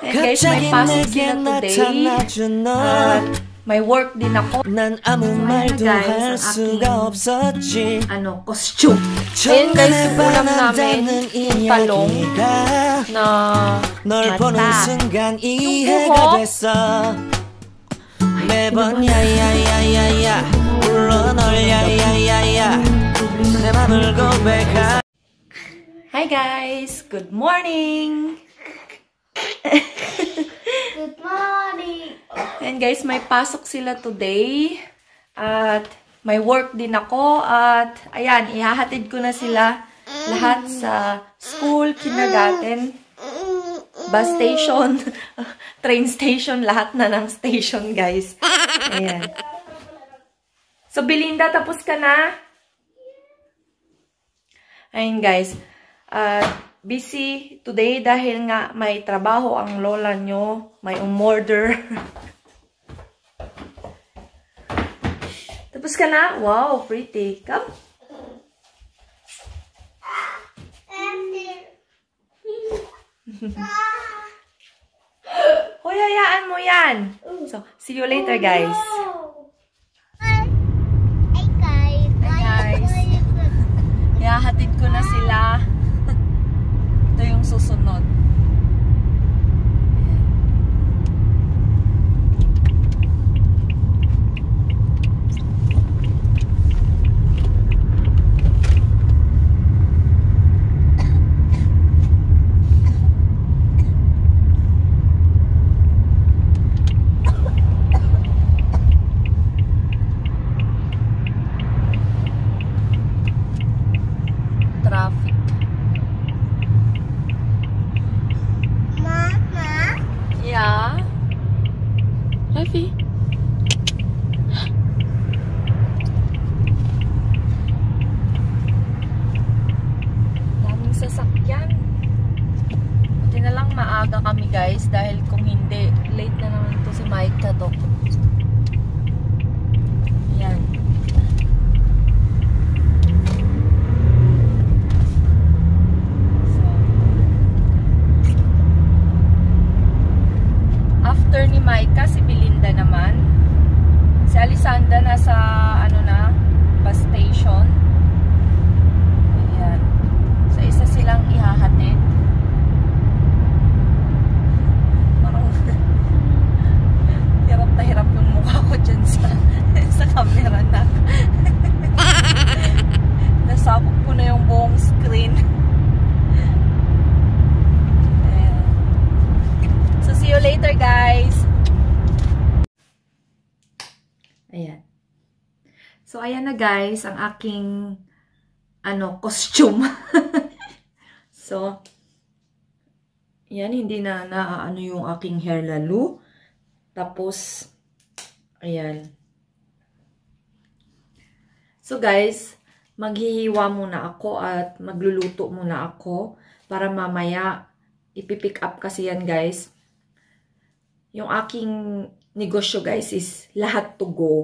Guys, may pasok sila today. At ah, may work din ako. Nan among so, guys, ang aking, ano, costume. Ayan guys, yung ulam namin, yung talong na mata. Yung buhok. 매번 ya 울어 널 ya. 내 맘을 고백하 Hi guys! Good morning! Good morning! And guys, may pasok sila today. At may work din ako. At ayan, ihahatid ko na sila lahat sa school, kindergarten, bus station, train station, lahat na ng station guys. Ayan. So, Belinda, tapos ka na? Ayun guys. At... Uh, busy today dahil nga may trabaho ang lola nyo. May umorder. Tapos ka na? Wow, pretty. Come. Hoy, hayaan mo yan. So, see you later, oh, guys. Yeah, hatid ko na sila. also not later, guys! Ayan. So, ayan na guys, ang aking ano, costume. so, yan, hindi na naaano yung aking hair lalo. Tapos, ayan. So, guys, maghihiwa muna ako at magluluto muna ako para mamaya ipipick up kasi yan, guys yung aking negosyo guys is lahat to go.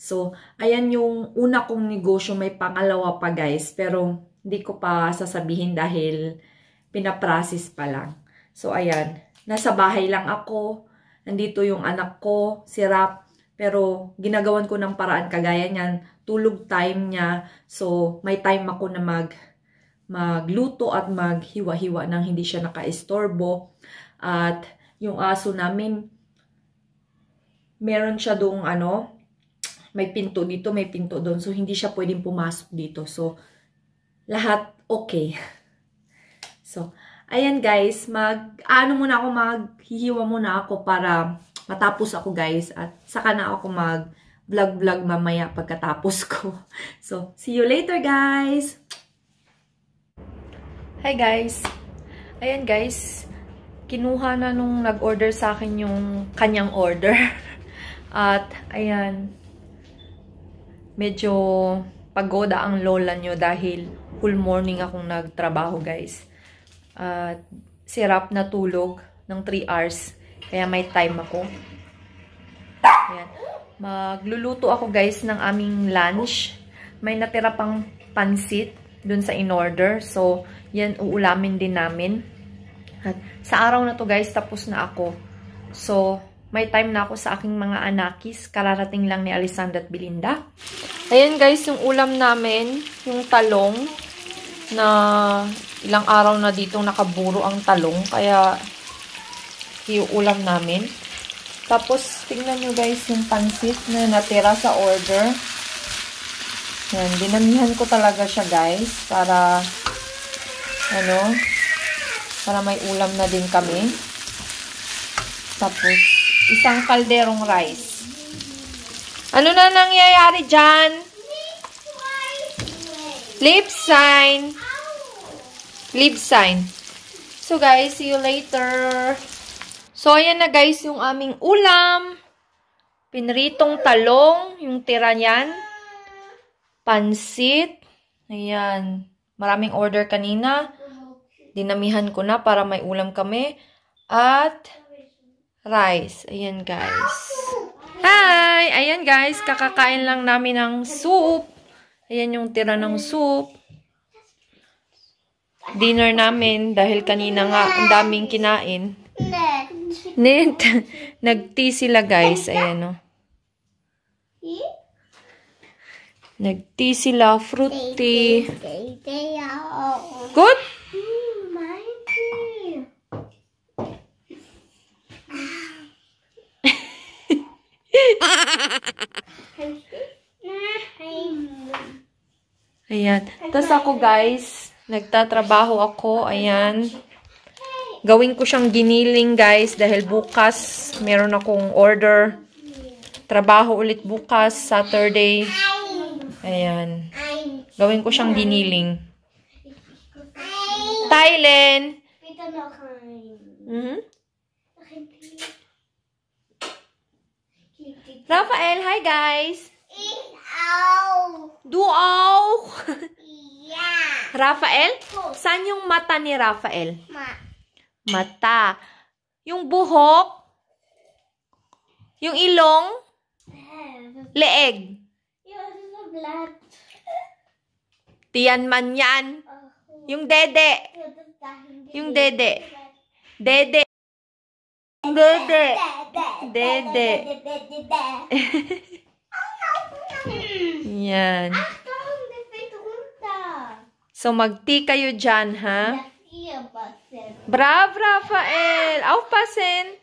So, ayan yung una kong negosyo, may pangalawa pa guys, pero hindi ko pa sasabihin dahil pinaprocess pa lang. So, ayan, nasa bahay lang ako, nandito yung anak ko, si Rap, pero ginagawan ko ng paraan kagaya niyan, tulog time niya, so may time ako na mag magluto at maghiwa-hiwa nang hindi siya nakaistorbo. At yung aso namin, meron siya doong ano, may pinto dito, may pinto doon. So, hindi siya pwedeng pumasok dito. So, lahat okay. So, ayan guys, mag, ano muna ako, maghihiwa muna ako para matapos ako guys. At saka na ako mag vlog-vlog mamaya pagkatapos ko. So, see you later guys! Hi guys! Ayan guys, kinuha na nung nag-order sa akin yung kanyang order. At, ayan, medyo pagoda ang lola nyo dahil whole morning akong nagtrabaho, guys. At, sirap na tulog ng 3 hours. Kaya may time ako. Ayan. Magluluto ako, guys, ng aming lunch. May natira pang pansit dun sa in-order. So, yan, uulamin din namin. At sa araw na to guys, tapos na ako. So, may time na ako sa aking mga anakis. Kararating lang ni Alessandra at Belinda. Ayan guys, yung ulam namin, yung talong, na ilang araw na dito nakaburo ang talong. Kaya, yung ulam namin. Tapos, tingnan nyo guys yung pansit na natira sa order. Yan, dinamihan ko talaga siya guys para ano, para may ulam na din kami. Tapos, isang kalderong rice. Ano na nangyayari dyan? Lip sign. Lip sign. So, guys, see you later. So, ayan na guys yung aming ulam. Pinritong talong, yung tira niyan. Pansit. Ayan. Maraming order kanina dinamihan ko na para may ulam kami. At rice. Ayan, guys. Hi! Ayan, guys. Kakakain lang namin ng soup. Ayan yung tira ng soup. Dinner namin dahil kanina nga ang daming kinain. Net. Nag-tea sila, guys. Ayan, o. Oh. Nag-tea sila, fruit Good? Ayan. Tapos ako guys, nagtatrabaho ako. Ayan. Gawin ko siyang giniling guys dahil bukas meron akong order. Trabaho ulit bukas, Saturday. Ayan. Gawin ko siyang giniling. Thailand! Mm -hmm. Rafael, hi guys! Ow. Do ow! yeah. Rafael, saan yung mata ni Rafael? Ma. Mata. Yung buhok? Yung ilong? Leeg. Yung blood. Tiyan man yan. Yung dede. Yung dede. Dede. Dede. Dede. Yan. So, magti kayo dyan, ha? Brav, Rafael! Au, pasen!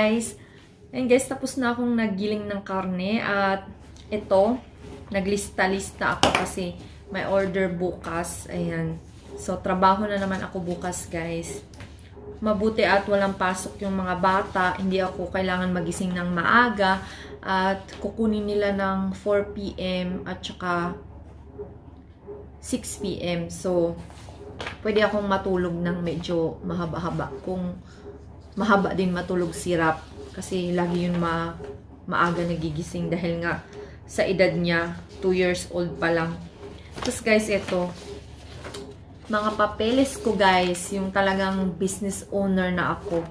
guys. Ayan guys, tapos na akong naggiling ng karne at ito, naglista-lista ako kasi may order bukas. Ayan. So, trabaho na naman ako bukas guys. Mabuti at walang pasok yung mga bata. Hindi ako kailangan magising ng maaga. At kukunin nila ng 4pm at saka 6pm. So, pwede akong matulog ng medyo mahaba-haba kung mahaba din matulog si Rap. Kasi lagi yun ma maaga nagigising dahil nga sa edad niya, 2 years old pa lang. Tapos guys, ito, mga papeles ko guys, yung talagang business owner na ako.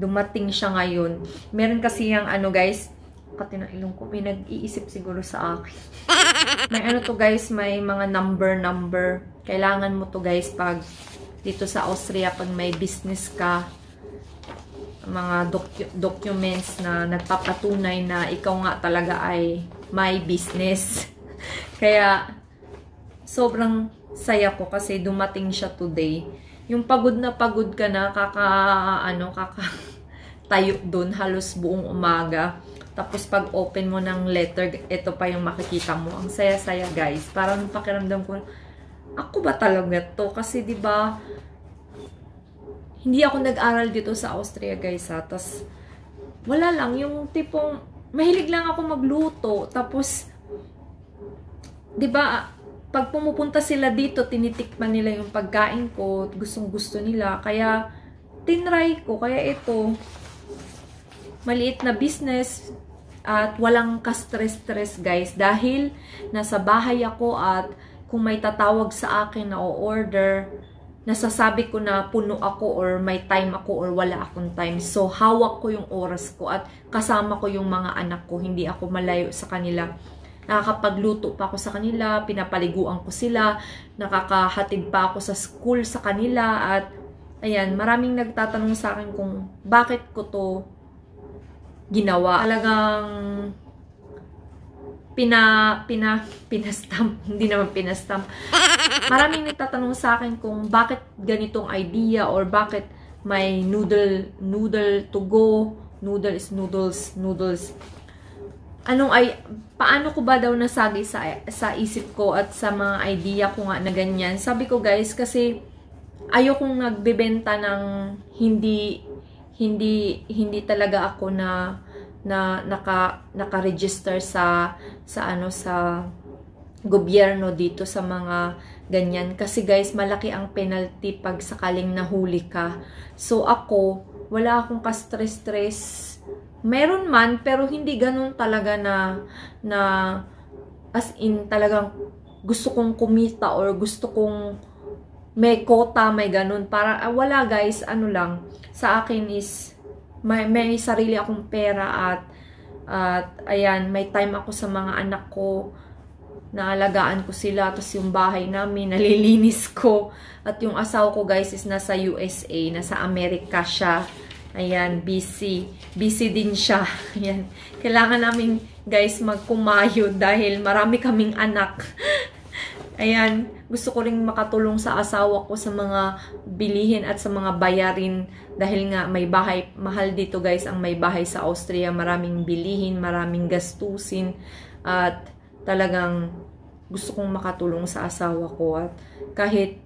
Dumating siya ngayon. Meron kasi yung ano guys, pati na ilong ko, may nag-iisip siguro sa akin. May ano to guys, may mga number-number. Kailangan mo to guys pag dito sa Austria, pag may business ka, mga docu documents na nagpapatunay na ikaw nga talaga ay may business. Kaya, sobrang saya ko kasi dumating siya today. Yung pagod na pagod ka na, kaka, ano, kaka, tayo doon halos buong umaga. Tapos pag open mo ng letter, ito pa yung makikita mo. Ang saya-saya guys. Parang pakiramdam ko, ako ba talaga to? Kasi 'di ba hindi ako nag-aral dito sa Austria, guys, ha. Tapos, wala lang. Yung tipong, mahilig lang ako magluto. Tapos, di ba, pag pumupunta sila dito, tinitikman nila yung pagkain ko. Gustong gusto nila. Kaya, tinry ko. Kaya ito, maliit na business at walang ka-stress-stress guys dahil nasa bahay ako at kung may tatawag sa akin na o-order, nasasabi ko na puno ako or may time ako or wala akong time. So, hawak ko yung oras ko at kasama ko yung mga anak ko. Hindi ako malayo sa kanila. Nakakapagluto pa ako sa kanila, pinapaliguan ko sila, nakakahatid pa ako sa school sa kanila at ayan, maraming nagtatanong sa akin kung bakit ko to ginawa. Talagang pina, pina, pinastamp. Hindi naman pinastamp. Maraming nagtatanong sa akin kung bakit ganitong idea or bakit may noodle, noodle to go, noodle is noodles, noodles. Anong ay, paano ko ba daw nasagi sa, sa isip ko at sa mga idea ko nga na ganyan? Sabi ko guys, kasi ayokong nagbebenta ng hindi, hindi, hindi talaga ako na na naka naka-register sa sa ano sa gobyerno dito sa mga ganyan kasi guys malaki ang penalty pag sakaling nahuli ka. So ako wala akong ka-stress-stress. Meron man pero hindi ganun talaga na na as in talagang gusto kong kumita or gusto kong may kota, may ganun. Para, ah, wala guys, ano lang, sa akin is, may, may sarili akong pera at at ayan, may time ako sa mga anak ko naalagaan ko sila, tapos yung bahay namin, nalilinis ko. At yung asawa ko, guys, is nasa USA, nasa Amerika siya. Ayan, busy. Busy din siya. Ayan. Kailangan namin, guys, magkumayo dahil marami kaming anak. Ayan, gusto ko ring makatulong sa asawa ko sa mga bilihin at sa mga bayarin dahil nga may bahay, mahal dito guys ang may bahay sa Austria, maraming bilihin, maraming gastusin at talagang gusto kong makatulong sa asawa ko at kahit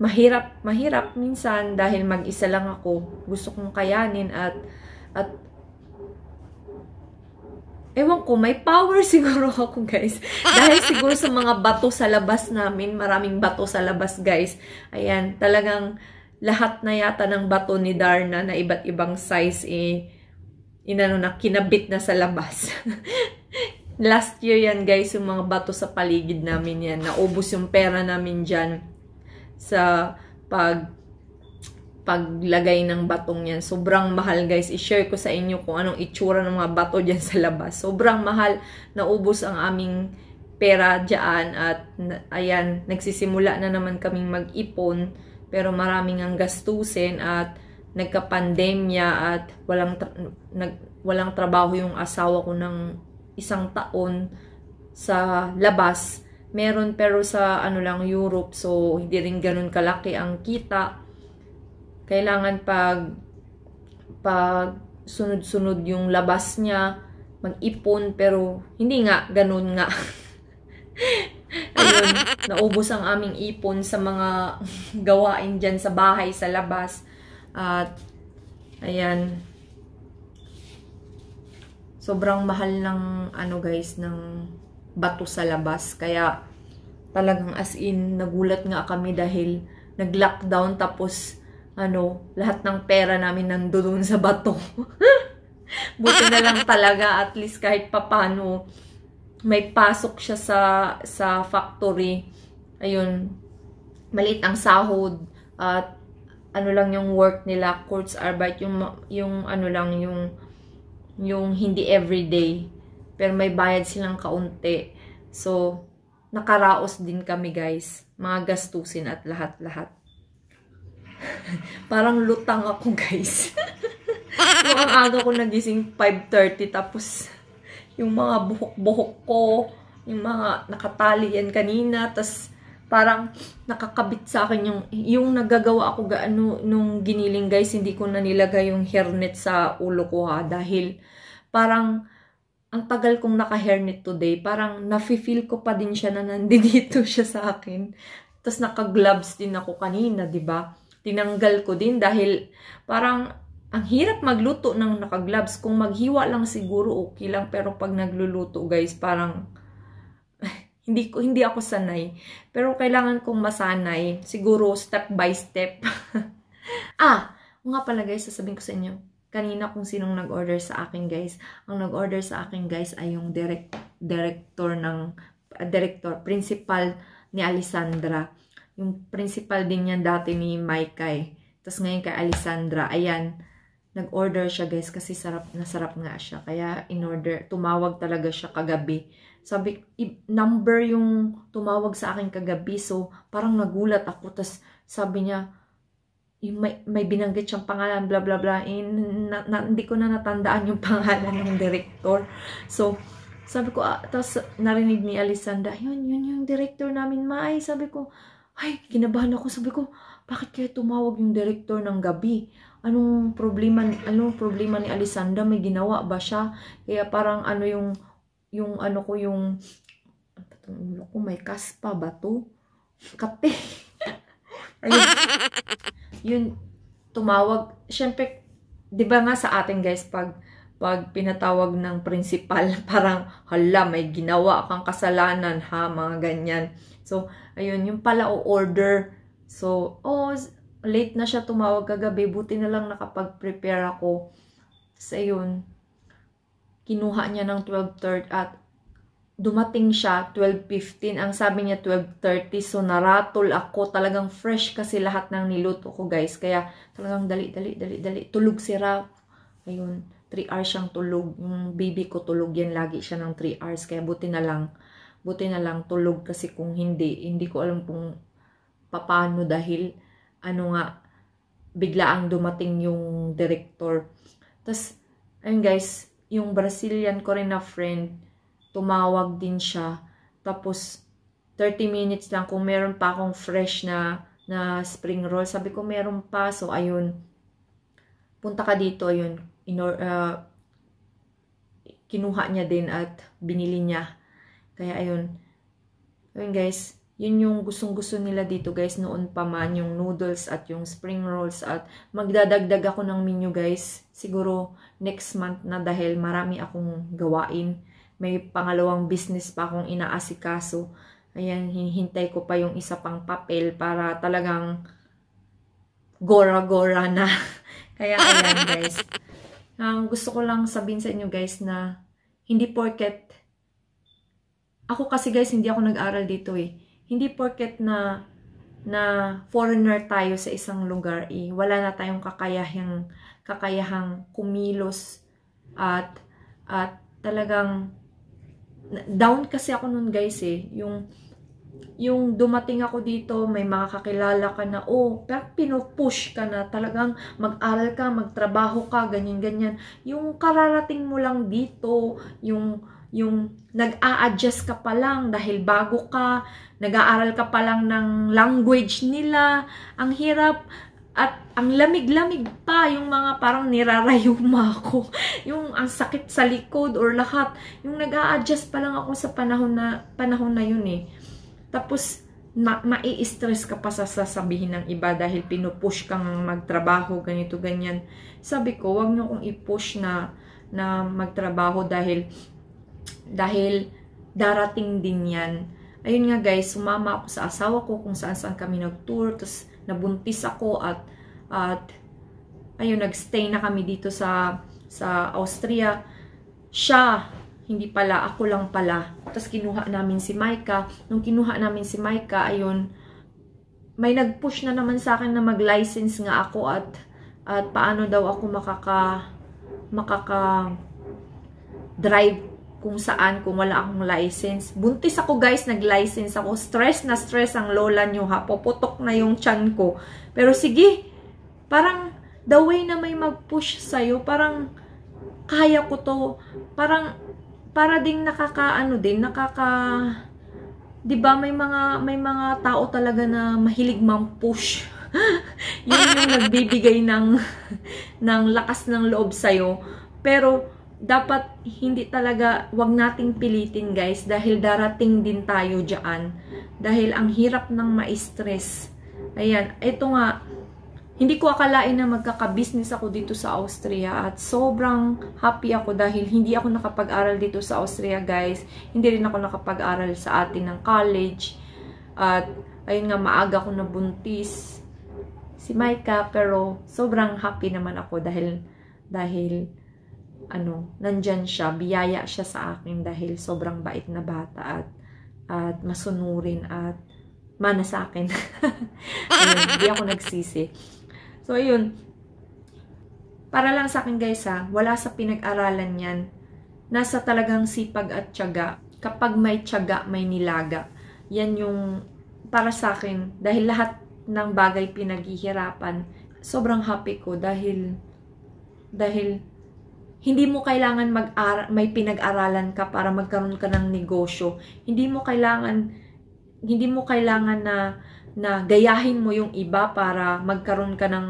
mahirap, mahirap minsan dahil mag-isa lang ako, gusto kong kayanin at at Ewan ko, may power siguro ako, guys. Dahil siguro sa mga bato sa labas namin, maraming bato sa labas, guys. Ayan, talagang lahat na yata ng bato ni Darna na iba't ibang size, eh, inano na, kinabit na sa labas. Last year yan, guys, yung mga bato sa paligid namin yan. Naubos yung pera namin dyan sa pag paglagay ng batong yan. Sobrang mahal guys. I-share ko sa inyo kung anong itsura ng mga bato dyan sa labas. Sobrang mahal. Naubos ang aming pera dyan at ayan, nagsisimula na naman kaming mag-ipon pero maraming ang gastusin at nagka-pandemya at walang tra- nag walang trabaho yung asawa ko ng isang taon sa labas. Meron pero sa ano lang Europe so hindi rin ganun kalaki ang kita kailangan pag pag sunod-sunod yung labas niya, mag-ipon, pero hindi nga, ganun nga. Ayun, naubos ang aming ipon sa mga gawain diyan sa bahay, sa labas. At, ayan, sobrang mahal ng, ano guys, ng bato sa labas. Kaya, talagang as in, nagulat nga kami dahil nag-lockdown tapos ano, lahat ng pera namin nandoon sa bato. Buti na lang talaga at least kahit papano may pasok siya sa sa factory. Ayun. Maliit ang sahod at ano lang yung work nila, courts Kurzarbeit, yung yung ano lang yung yung hindi everyday. Pero may bayad silang kaunti. So, nakaraos din kami guys. Mga gastusin at lahat-lahat. Parang lutang ako, guys. yung ang aga ko nagising 5.30 tapos yung mga buhok-buhok ko, yung mga nakatali yan kanina, tas parang nakakabit sa akin yung, yung nagagawa ako gaano nung giniling guys, hindi ko na nilagay yung hairnet sa ulo ko ha, dahil parang ang tagal kong naka-hairnet today, parang nafe-feel ko pa din siya na nandito siya sa akin. Tapos naka-gloves din ako kanina, 'di ba? tinanggal ko din dahil parang ang hirap magluto ng nakaglabs. Kung maghiwa lang siguro okay lang pero pag nagluluto guys parang hindi ko hindi ako sanay. Pero kailangan kong masanay siguro step by step. ah, nga pala guys, sasabihin ko sa inyo. Kanina kung sinong nag-order sa akin guys, ang nag-order sa akin guys ay yung direct director ng uh, director principal ni Alessandra. Yung principal din niya dati ni Micah eh. Tapos ngayon kay Alessandra, ayan, nag-order siya guys kasi sarap na sarap nga siya. Kaya in-order, tumawag talaga siya kagabi. Sabi, number yung tumawag sa akin kagabi. So, parang nagulat ako. Tapos sabi niya, yung may, may binanggit siyang pangalan, bla bla bla. In, eh, na, na, hindi ko na natandaan yung pangalan ng director. So, sabi ko, ah, tapos narinig ni Alessandra, yun, yun yung director namin, Mai. Sabi ko, ay, kinabahan ako. Sabi ko, bakit kaya tumawag yung director ng gabi? Anong problema, anong problema ni Alisanda? May ginawa ba siya? Kaya parang ano yung, yung ano ko yung, itong ulo ko, may kaspa ba to? Kape. Ayun. Yun, tumawag. Siyempre, di ba nga sa atin guys, pag, pag pinatawag ng principal, parang, hala, may ginawa kang kasalanan ha, mga ganyan. So, ayun, yung pala o order. So, oh, late na siya tumawag kagabi. Buti na lang nakapag-prepare ako. so, ayun, kinuha niya ng 12.30 at dumating siya 12.15. Ang sabi niya 12.30. So, naratol ako. Talagang fresh kasi lahat ng niluto ko, guys. Kaya, talagang dali, dali, dali, dali. Tulog si Ralph. Ayun, 3 hours siyang tulog. Yung baby ko tulog yan. Lagi siya ng 3 hours. Kaya, buti na lang Buti na lang tulog kasi kung hindi, hindi ko alam kung paano dahil ano nga, bigla ang dumating yung director. Tapos, ayun guys, yung Brazilian ko rin na friend, tumawag din siya. Tapos, 30 minutes lang kung meron pa akong fresh na, na spring roll. Sabi ko, meron pa. So, ayun, punta ka dito, ayun, inor, uh, kinuha niya din at binili niya. Kaya ayun. Ayun guys, yun yung gustong-gusto nila dito guys noon pa man yung noodles at yung spring rolls at magdadagdag ako ng menu guys siguro next month na dahil marami akong gawain may pangalawang business pa akong inaasikaso ayan hinihintay ko pa yung isa pang papel para talagang gora-gora na kaya ayan guys ang um, gusto ko lang sabihin sa inyo guys na hindi porket ako kasi guys, hindi ako nag-aral dito eh. Hindi porket na na foreigner tayo sa isang lugar eh, wala na tayong kakayahang kakayahang kumilos at at talagang down kasi ako nun guys eh yung yung dumating ako dito may mga kakilala ka na oh pero pinupush ka na talagang mag-aral ka magtrabaho ka ganyan ganyan yung kararating mo lang dito yung yung nag-a-adjust ka pa lang dahil bago ka, nag-aaral ka pa lang ng language nila, ang hirap at ang lamig-lamig pa yung mga parang nirarayuma ako. Yung ang sakit sa likod or lahat. Yung nag-a-adjust pa lang ako sa panahon na, panahon na yun eh. Tapos, ma mai-stress ka pa sa sasabihin ng iba dahil pinupush kang magtrabaho, ganito, ganyan. Sabi ko, wag niyo kong i-push na na magtrabaho dahil dahil darating din yan. Ayun nga guys, sumama ako sa asawa ko kung saan saan kami nag-tour. Tapos nabuntis ako at, at ayun, nag-stay na kami dito sa, sa Austria. Siya, hindi pala, ako lang pala. Tapos kinuha namin si Maika. Nung kinuha namin si Maika, ayun, may nag-push na naman sa akin na mag-license nga ako at at paano daw ako makaka makaka drive kung saan, kung wala akong license. Buntis ako guys, nag-license ako. Stress na stress ang lola nyo ha. Poputok na yung chan ko. Pero sige, parang the way na may mag-push sa'yo, parang kaya ko to. Parang, para ding nakakaano din, nakaka... 'di ba may mga may mga tao talaga na mahilig mang push. yun yung nagbibigay ng ng lakas ng loob sa Pero dapat hindi talaga wag nating pilitin guys dahil darating din tayo diyan dahil ang hirap ng ma-stress ayan ito nga hindi ko akalain na magkaka-business ako dito sa Austria at sobrang happy ako dahil hindi ako nakapag-aral dito sa Austria guys hindi rin ako nakapag-aral sa atin ng college at ayun nga maaga ako nabuntis si Micah pero sobrang happy naman ako dahil dahil ano, nandyan siya, biyaya siya sa akin dahil sobrang bait na bata at, at masunurin at mana sa akin. hindi ako nagsisi. So, ayun. Para lang sa akin guys ha, wala sa pinag-aralan yan. Nasa talagang sipag at tiyaga. Kapag may tiyaga, may nilaga. Yan yung para sa akin. Dahil lahat ng bagay pinaghihirapan, sobrang happy ko dahil dahil hindi mo kailangan mag may pinag-aralan ka para magkaroon ka ng negosyo. Hindi mo kailangan hindi mo kailangan na na gayahin mo yung iba para magkaroon ka ng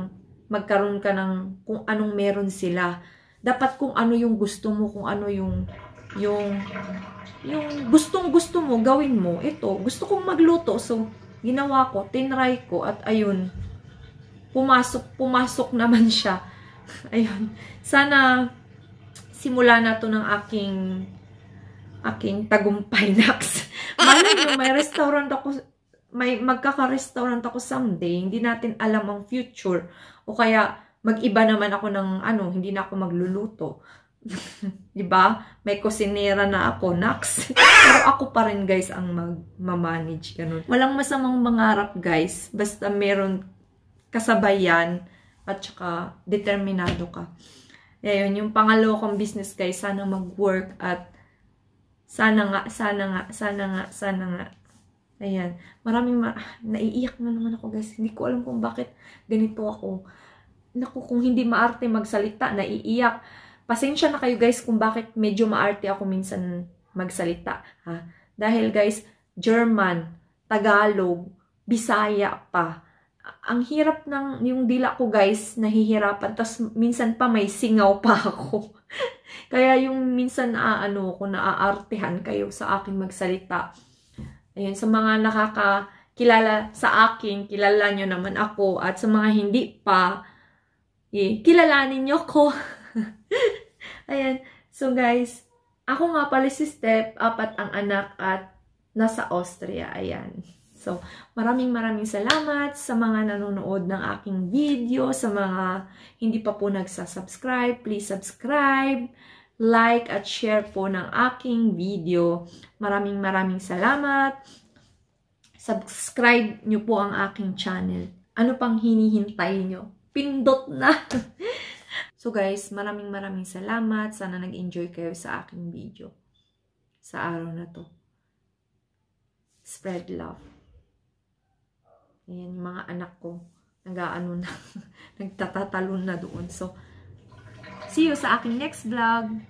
magkaroon ka ng kung anong meron sila. Dapat kung ano yung gusto mo, kung ano yung yung yung gustong gusto mo gawin mo. Ito, gusto kong magluto so ginawa ko, tinry ko at ayun pumasok pumasok naman siya. ayun. Sana simula na to ng aking aking tagumpay nax. Malay nyo, may restaurant ako, may magkaka-restaurant ako someday, hindi natin alam ang future. O kaya, mag-iba naman ako ng ano, hindi na ako magluluto. 'Di ba? May kusinera na ako, nax. Pero ako pa rin guys ang mag-manage ganun. Walang masamang mangarap, guys. Basta meron kasabayan at saka determinado ka. Ayun, yung pangalawang business guys, sana mag-work at sana nga, sana nga, sana nga, sana nga. Ayan. Maraming ma ah, naiiyak na naman ako guys. Hindi ko alam kung bakit ganito ako. Naku, kung hindi maarte magsalita, naiiyak. Pasensya na kayo guys kung bakit medyo maarte ako minsan magsalita. Ha? Dahil guys, German, Tagalog, Bisaya pa ang hirap ng yung dila ko guys, nahihirapan. Tapos minsan pa may singaw pa ako. Kaya yung minsan aano ko, naaartehan kayo sa akin magsalita. Ayun, sa mga nakakakilala sa akin, kilala nyo naman ako. At sa mga hindi pa, eh, kilalanin nyo ko. Ayan. So guys, ako nga pala si Step, apat ang anak at nasa Austria. Ayan. So, maraming maraming salamat sa mga nanonood ng aking video, sa mga hindi pa po nagsasubscribe, please subscribe, like at share po ng aking video. Maraming maraming salamat. Subscribe nyo po ang aking channel. Ano pang hinihintay nyo? Pindot na! so guys, maraming maraming salamat. Sana nag-enjoy kayo sa aking video sa araw na to. Spread love. Ayan, yung mga anak ko, nag-ano na, nagtatatalo na doon. So, see you sa aking next vlog.